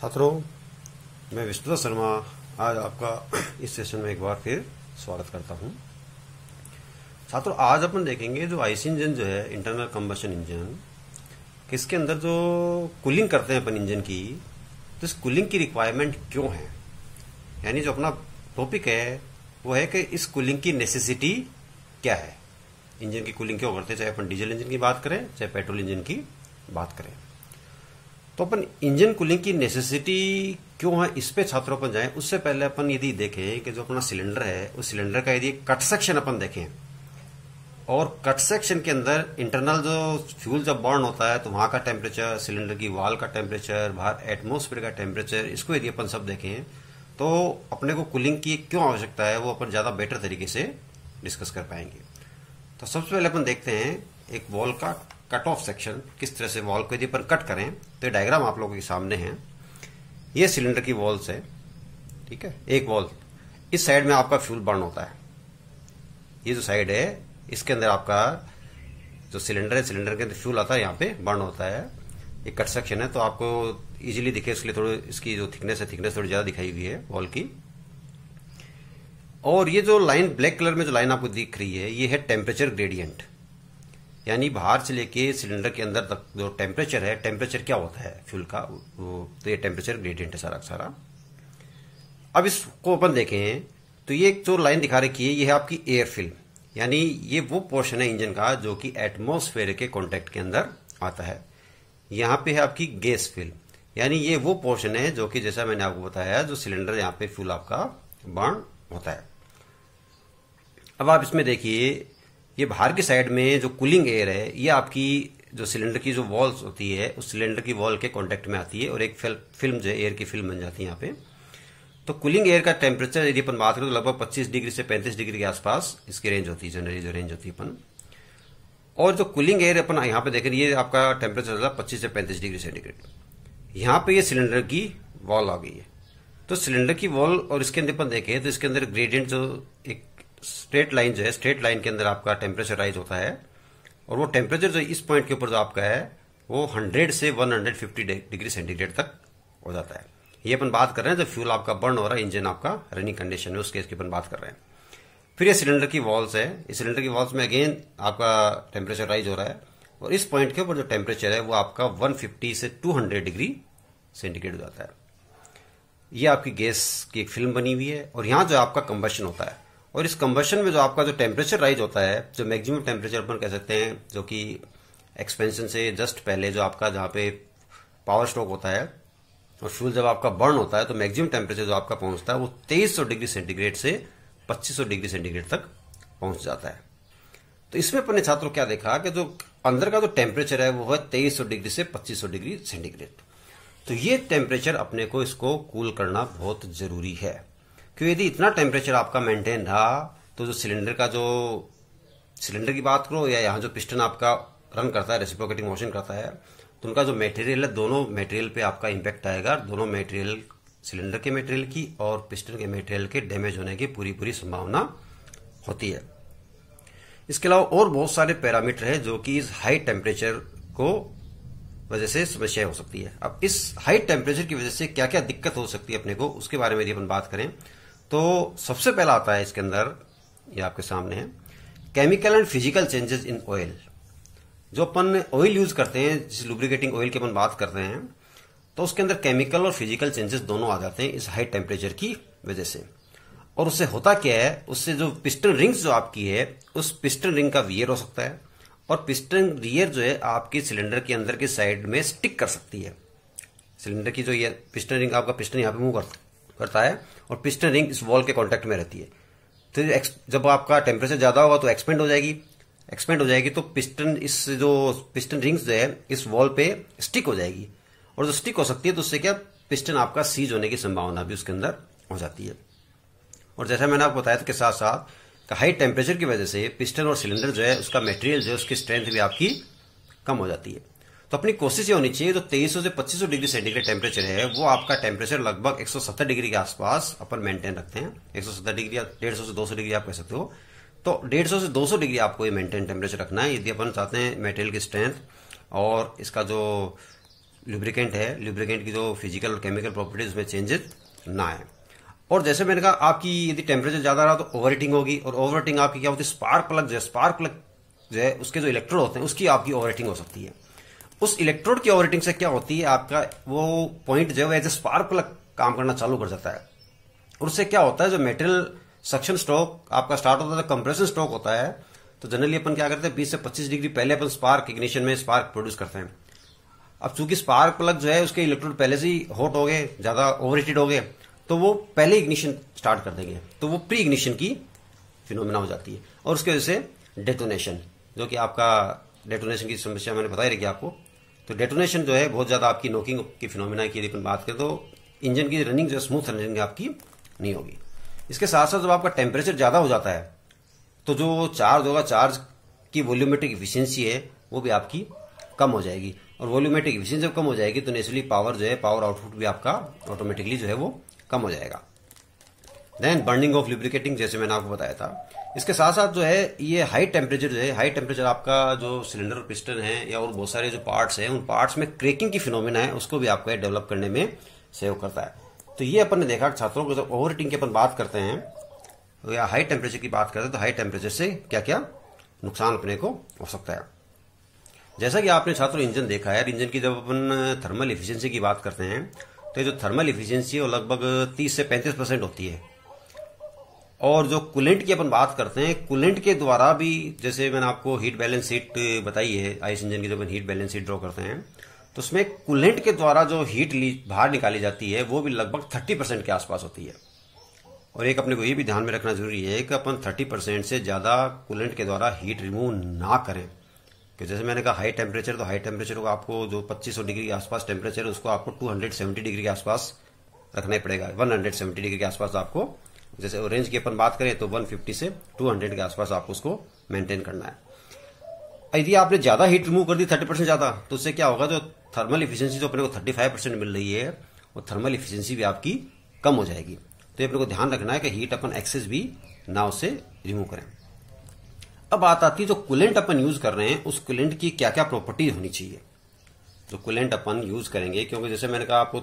छात्रों मैं विष्णु शर्मा आज आपका इस सेशन में एक बार फिर स्वागत करता हूं छात्रों आज अपन देखेंगे जो आइस इंजन जो है इंटरनल कम्बशन इंजन किसके अंदर जो कूलिंग करते हैं अपन इंजन की तो इस कूलिंग की रिक्वायरमेंट क्यों है यानी जो अपना टॉपिक है वो है कि इस कूलिंग की नेसेसिटी क्या है इंजन की कूलिंग क्यों करते हैं चाहे अपन डीजल इंजन की बात करें चाहे पेट्रोल इंजन की बात करें तो अपन इंजन कूलिंग की नेसेसिटी क्यों है इस पे छात्रों पर जाएं उससे पहले अपन यदि देखें कि जो अपना सिलेंडर है उस सिलेंडर का यदि कट सेक्शन अपन देखें और कट सेक्शन के अंदर इंटरनल जो फ्यूल जब बर्न होता है तो वहां का टेम्परेचर सिलेंडर की वाल का टेम्परेचर बाहर एटमोस्फेयर का टेम्परेचर इसको यदि अपन सब देखें तो अपने को कूलिंग की क्यों आवश्यकता है वो अपन ज्यादा बेटर तरीके से डिस्कस कर पाएंगे तो सबसे पहले अपन देखते हैं एक वॉल का कट ऑफ सेक्शन किस तरह से वॉल को यदि पर कट करें तो ये डायग्राम आप लोगों के सामने है ये सिलेंडर की वॉल्स है ठीक है एक वॉल इस साइड में आपका फ्यूल बर्न होता है ये जो साइड है इसके अंदर आपका जो सिलेंडर है सिलेंडर के अंदर फ्यूल आता है यहाँ पे बर्न होता है ये कट सेक्शन है तो आपको इजीली दिखे इसलिए थोड़ी इसकी जो थिकनेस है थिकनेस थोड़ी ज्यादा दिखाई हुई है वॉल की और ये जो लाइन ब्लैक कलर में जो लाइन आपको दिख रही है ये है टेम्परेचर ग्रेडियंट यानी बाहर से लेके सिलेंडर के अंदर तक जो टेम्परेचर है टेम्परेचर क्या होता है फ्यूल का वो तो ये टेम्परेचर ग्रेडियंट है सारा सारा अब इसको अपन देखें तो ये जो लाइन दिखा रखी है ये है आपकी एयर फिल्म यानी ये वो पोर्शन है इंजन का जो कि एटमोसफेयर के कॉन्टेक्ट के अंदर आता है यहाँ पे है आपकी गैस फिल्म यानी ये वो पोर्शन है जो कि जैसा मैंने आपको बताया जो सिलेंडर यहाँ पे फ्यूल आपका बर्न होता है अब आप इसमें देखिए ये बाहर की साइड में जो कूलिंग एयर है ये आपकी जो सिलेंडर की जो वॉल्स होती है उस सिलेंडर की वॉल के कांटेक्ट में आती है और एक फिल्म जो एयर की फिल्म बन जाती है यहाँ पे तो कूलिंग एयर का टेम्परेचर यदि अपन बात करें तो लगभग 25 डिग्री से 35 डिग्री के आसपास इसकी रेंज होती है जनरली जो रेंज होती है अपन और जो कूलिंग एयर अपन यहाँ पे देखें ये आपका टेम्परेचर होता है पच्चीस से पैंतीस डिग्री सेंटीग्रेड यहाँ पे ये सिलेंडर की वॉल आ गई है तो सिलेंडर की वॉल और इसके अंदर अपन देखें तो इसके अंदर ग्रेडियंट जो एक स्ट्रेट लाइन जो है स्ट्रेट लाइन के अंदर आपका टेम्परेचर राइज होता है और वो टेम्परेचर जो इस पॉइंट के ऊपर जो आपका है वो 100 से 150 डिग्री सेंटीग्रेड तक हो जाता है ये अपन बात कर रहे हैं जब फ्यूल आपका बर्न हो रहा है इंजन आपका रनिंग कंडीशन में उस केस की अपन बात कर रहे हैं फिर ये सिलेंडर की वॉल्स है इस सिलेंडर की वॉल्स में अगेन आपका टेम्परेचर राइज हो रहा है और इस पॉइंट के ऊपर जो टेम्परेचर है वो आपका वन से टू डिग्री सेंटीग्रेड हो जाता है ये आपकी गैस की एक फिल्म बनी हुई है और यहां जो आपका कंबेशन होता है और इस कम्बशन में जो आपका जो टेम्परेचर राइज होता है जो मैक्सिमम टेम्परेचर अपन कह सकते हैं जो कि एक्सपेंशन से जस्ट पहले जो आपका जहाँ पे पावर स्ट्रोक होता है और फ्यूल जब आपका बर्न होता है तो मैक्सिमम टेम्परेचर जो आपका पहुंचता है वो 2300 डिग्री सेंटीग्रेड से 2500 डिग्री सेंटीग्रेड तक पहुंच जाता है तो इसमें अपने छात्रों क्या देखा कि जो अंदर का जो टेम्परेचर है वो है तेईस डिग्री से पच्चीस डिग्री सेंटीग्रेड तो ये टेम्परेचर अपने को इसको कूल करना बहुत जरूरी है क्यों यदि इतना टेम्परेचर आपका मेंटेन रहा तो जो सिलेंडर का जो सिलेंडर की बात करो या यहाँ जो पिस्टन आपका रन करता है रेसिप्रोकेटिंग मोशन करता है तो उनका जो मटेरियल है दोनों मटेरियल पे आपका इम्पैक्ट आएगा दोनों मटेरियल सिलेंडर के मटेरियल की और पिस्टन के मटेरियल के डैमेज होने की पूरी पूरी संभावना होती है इसके अलावा और बहुत सारे पैरामीटर है जो कि इस हाई टेम्परेचर को वजह से समस्या हो सकती है अब इस हाई टेम्परेचर की वजह से क्या क्या दिक्कत हो सकती है अपने को उसके बारे में यदि अपन बात करें तो सबसे पहला आता है इसके अंदर ये आपके सामने है chemical and physical changes in oil जो अपन ऑयल यूज करते हैं जिस लुब्रिकेटिंग ऑयल की अपन बात करते हैं तो उसके अंदर केमिकल और फिजिकल चेंजेस दोनों आ जाते हैं इस हाई टेम्परेचर की वजह से और उससे होता क्या है उससे जो पिस्टन रिंग्स जो आपकी है उस पिस्टन रिंग का वियर हो सकता है और पिस्टन रियर जो है आपके सिलेंडर के अंदर के साइड में स्टिक कर सकती है सिलेंडर की जो ये पिस्टन रिंग आपका पिस्टन यहाँ पे मूव कर करता है और पिस्टन रिंग इस वॉल के कॉन्टेक्ट में रहती है तो जब आपका टेम्परेचर ज्यादा होगा तो एक्सपेंड हो जाएगी एक्सपेंड हो जाएगी तो पिस्टन इस जो पिस्टन रिंग्स जो है इस वॉल पे स्टिक हो जाएगी और जो स्टिक हो सकती है तो उससे क्या पिस्टन आपका सीज होने की संभावना भी उसके अंदर हो जाती है और जैसा मैंने आपको बताया था के साथ साथ हाई टेम्परेचर की वजह से पिस्टन और सिलेंडर जो है उसका मटेरियल जो है उसकी स्ट्रेंथ भी आपकी कम हो जाती है तो अपनी कोशिश ये होनी चाहिए जो तो 2300 से पच्चीस डिग्री सेंटीग्रेड टेम्परेचर है वो आपका टेम्परेचर लगभग 170 डिग्री के आसपास अपन मेंटेन रखते हैं 170 डिग्री या डेढ़ से 200 डिग्री आप कह सकते हो तो 150 से 200 डिग्री आपको ये मेंटेन टेम्परेचर रखना है यदि अपन चाहते हैं मेटेरियल की स्ट्रेंथ और इसका जो लुब्रिकेंट है लुब्रिकेंट की जो फिजिकल और केमिकल प्रॉपर्टीज में चेंजेस ना आए और जैसे मैंने कहा आपकी यदि टेम्परेचर ज्यादा रहा तो ओवर होगी और ओवर आपकी क्या होती है स्पार्क प्लग जो है स्पार्क प्लग जो है उसके जो इलेक्ट्रोड होते हैं उसकी आपकी ओवर हो सकती है उस इलेक्ट्रोड की ओवरटिंग से क्या होती है आपका वो पॉइंट जो है एज ए स्पार्क प्लग काम करना चालू कर जाता है और उससे क्या होता है जो मेटेरियल सक्शन स्ट्रोक आपका स्टार्ट होता है तो कंप्रेशन स्ट्रोक होता है तो जनरली अपन क्या करते हैं बीस से पच्चीस डिग्री पहले अपन स्पार्क इग्निशन में स्पार्क प्रोड्यूस करते हैं अब चूंकि स्पार्क प्लग जो है उसके इलेक्ट्रोड पहले से ही हॉट हो गए ज्यादा ओवरहीटेड हो गए तो वो पहले इग्निशन स्टार्ट कर देंगे तो वो प्री इग्निशन की फिनोमिना हो जाती है और उसकी वजह से डेटोनेशन जो कि आपका डेटोनेशन की समस्या मैंने बताई रखी आपको तो डेटोनेशन जो है बहुत ज़्यादा आपकी नोकिंग की फिनोमिना की यदि बात करें तो इंजन की रनिंग जो स्मूथ रनिंग आपकी नहीं होगी इसके साथ साथ जब आपका टेम्परेचर ज़्यादा हो जाता है तो जो चार्ज होगा चार्ज की वॉल्यूमेट्रिक इफिशियंसी है वो भी आपकी कम हो जाएगी और वॉल्यूमेट्रिक इफिशियंसी जब कम हो जाएगी तो नेचुरली पावर जो है पावर आउटपुट भी आपका ऑटोमेटिकली जो है वो कम हो जाएगा देन बर्निंग ऑफ लिब्रिकेटिंग जैसे मैंने आपको बताया था इसके साथ साथ जो है ये हाई टेम्परेचर जो है हाई टेम्परेचर आपका जो सिलेंडर और पिस्टन है या और बहुत सारे जो पार्ट्स हैं उन पार्ट्स में क्रेकिंग की फिनोमिना है उसको भी आपको डेवलप करने में सेव करता है तो ये अपन ने देखा छात्रों को जब ओवर की अपन बात करते हैं तो या हाई टेम्परेचर की बात करते हैं तो हाई टेम्परेचर से क्या क्या नुकसान अपने को हो सकता है जैसा कि आपने छात्रों इंजन देखा है इंजन की जब अपन थर्मल इफिशियंसी की बात करते हैं तो जो थर्मल इफिशियंसी है वो लगभग 30 से 35 परसेंट होती है और जो कुलेंट की अपन बात करते हैं कुलेंट के द्वारा भी जैसे मैंने आपको हीट बैलेंस शीट बताई है आइस इंजन की जब हीट बैलेंस शीट ड्रॉ करते हैं तो उसमें कुलेंट के द्वारा जो हीट बाहर निकाली जाती है वो भी लगभग थर्टी परसेंट के आसपास होती है और एक अपने को ये भी ध्यान में रखना जरूरी है कि अपन थर्टी परसेंट से ज़्यादा कूलेंट के द्वारा हीट रिमूव ना करें कि जैसे मैंने कहा हाई टेम्परेचर तो हाई टेम्परेचर को आपको जो पच्चीस डिग्री के आसपास टेम्परेचर है उसको आपको टू डिग्री के आसपास रखना पड़ेगा वन डिग्री के आसपास आपको जैसे रेंज की अपन बात करें तो 150 से 200 के आसपास आपको उसको मेंटेन करना है यदि आपने ज्यादा हीट रिमूव कर दी 30 परसेंट ज्यादा तो उससे क्या होगा जो थर्मल इफिशियंसी जो अपने को 35 परसेंट मिल रही है वो थर्मल इफिशियंसी भी आपकी कम हो जाएगी तो ये अपने को ध्यान रखना है कि हीट अपन एक्सेस भी ना उससे रिमूव करें अब बात आती है जो कुलेंट अपन यूज कर रहे हैं उस कुलेंट की क्या क्या प्रॉपर्टी होनी चाहिए तो कुलेंट अपन यूज करेंगे क्योंकि जैसे मैंने कहा आपको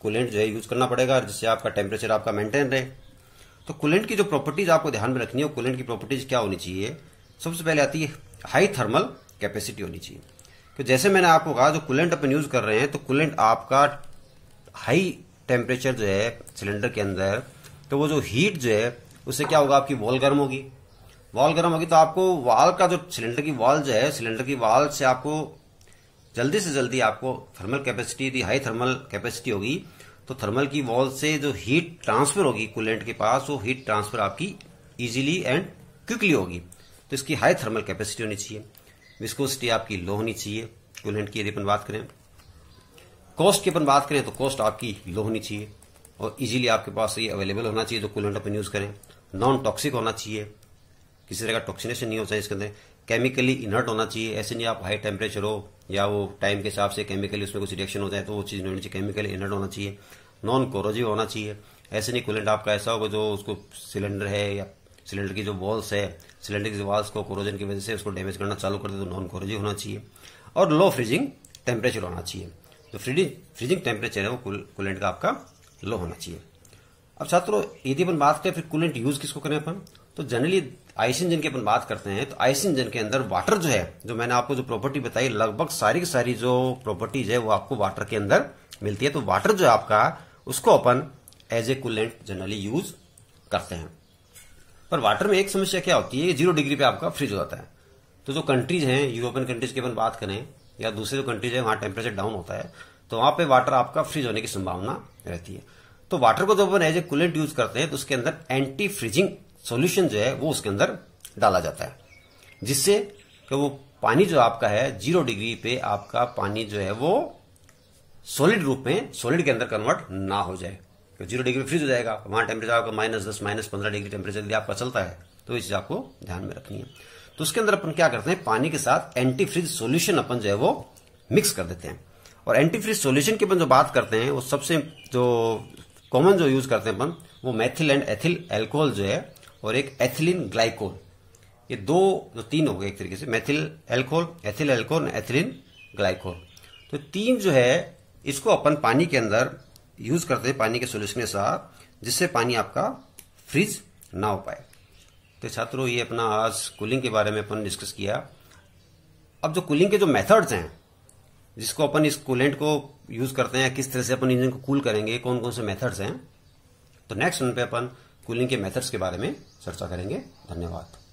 कुलेंट जो है यूज करना पड़ेगा जिससे आपका टेम्परेचर आपका मेंटेन रहे तो कुलेंट की जो प्रॉपर्टीज आपको ध्यान में रखनी है कुलेंट की प्रॉपर्टीज क्या होनी चाहिए सबसे पहले आती है हाई थर्मल कैपेसिटी होनी चाहिए तो जैसे मैंने आपको कहा जो कुलेंट अपन यूज कर रहे हैं तो कुलेंट आपका हाई टेम्परेचर जो है सिलेंडर के अंदर तो वो जो हीट जो है उससे क्या होगा आपकी वॉल गर्म होगी वॉल गर्म होगी तो आपको वाल का जो सिलेंडर की वॉल जो है सिलेंडर की वॉल से आपको जल्दी से जल्दी आपको थर्मल कैपेसिटी यदि हाई थर्मल कैपेसिटी होगी तो थर्मल की वॉल से जो हीट ट्रांसफर होगी कूलेंट के पास वो हीट ट्रांसफर आपकी इजीली एंड क्विकली होगी तो इसकी हाई थर्मल कैपेसिटी होनी चाहिए विस्कोसिटी आपकी लो होनी चाहिए कूलेंट की यदि अपन बात करें कॉस्ट की अपन बात करें तो कॉस्ट आपकी लो होनी चाहिए और इजीली आपके पास ये अवेलेबल होना चाहिए जो कूलेंट अपन यूज करें नॉन टॉक्सिक होना चाहिए किसी तरह का टॉक्सिनेशन नहीं होना चाहिए इसके अंदर केमिकली इनर्ट होना चाहिए ऐसे नहीं आप हाई टेम्परेचर हो या वो टाइम के हिसाब से केमिकली उसमें कुछ रिएक्शन हो जाए तो वो चीज़ नहीं होनी चाहिए केमिकली इनर्ट होना चाहिए नॉन कोरोजिव होना चाहिए ऐसे नहीं कूलेंट आपका ऐसा होगा जो उसको सिलेंडर है या सिलेंडर की जो वॉल्स है सिलेंडर की वॉल्स को कोरोजन की वजह से उसको डैमेज करना चालू कर दे तो नॉन कोरोजिव होना चाहिए और लो फ्रीजिंग टेम्परेचर होना चाहिए तो फ्रीजिंग फ्रीजिंग टेम्परेचर है वो कूलेंट का आपका लो होना चाहिए अब छात्रों यदि अपन बात करें फिर कूलेंट यूज किसको करें अपन तो जनरली आइस इंजन की अपन बात करते हैं तो आइस इंजन के अंदर वाटर जो है जो मैंने आपको जो प्रॉपर्टी बताई लगभग सारी की सारी जो प्रॉपर्टीज है वो आपको वाटर के अंदर मिलती है तो वाटर जो है आपका उसको अपन as a coolant generally use करते हैं पर वाटर में एक समस्या क्या होती है जीरो डिग्री पे आपका फ्रीज हो जाता है तो जो कंट्रीज हैं यूरोपियन कंट्रीज की अपन बात करें या दूसरे जो कंट्रीज है वहां टेम्परेचर डाउन होता है तो वहां पे वाटर आपका फ्रीज होने की संभावना रहती है तो वाटर को जब अपन एज ए कूलेंट यूज करते हैं तो उसके अंदर एंटी फ्रीजिंग सॉल्यूशन जो है वो उसके अंदर डाला जाता है जिससे कि वो पानी जो आपका है जीरो डिग्री पे आपका पानी जो है वो सॉलिड रूप में सॉलिड के अंदर कन्वर्ट ना हो जाए क्योंकि तो जीरो डिग्री फ्रीज हो जाएगा वहां टेम्परेचर आपका माइनस दस माइनस पंद्रह डिग्री टेम्परेचर यदि आपका चलता है तो इस चीज आपको ध्यान में रखनी है तो उसके अंदर अपन क्या करते हैं पानी के साथ एंटी फ्रिज सोल्यूशन अपन जो है वो मिक्स कर देते हैं और एंटी फ्रिज सोल्यूशन की अपन जो बात करते हैं वो सबसे जो कॉमन जो यूज करते हैं अपन वो मैथिल एंड एथिल एल्कोहल जो है और एक एथिलीन ग्लाइकोल ये दो जो तीन हो गए एक तरीके से methyl alcohol ethyl alcohol ethylene glycol तो तीन जो है इसको अपन पानी के अंदर यूज करते हैं पानी के सोल्यूशन के साथ जिससे पानी आपका फ्रीज ना हो पाए तो छात्रों ये अपना आज कूलिंग के बारे में अपन डिस्कस किया अब जो कूलिंग के जो मेथड्स हैं जिसको अपन इस कूलेंट को यूज करते हैं किस तरह से अपन इंजन को कूल करेंगे कौन कौन से मेथड्स हैं तो नेक्स्ट उन पे अपन कूलिंग के मेथड्स के बारे में चर्चा करेंगे धन्यवाद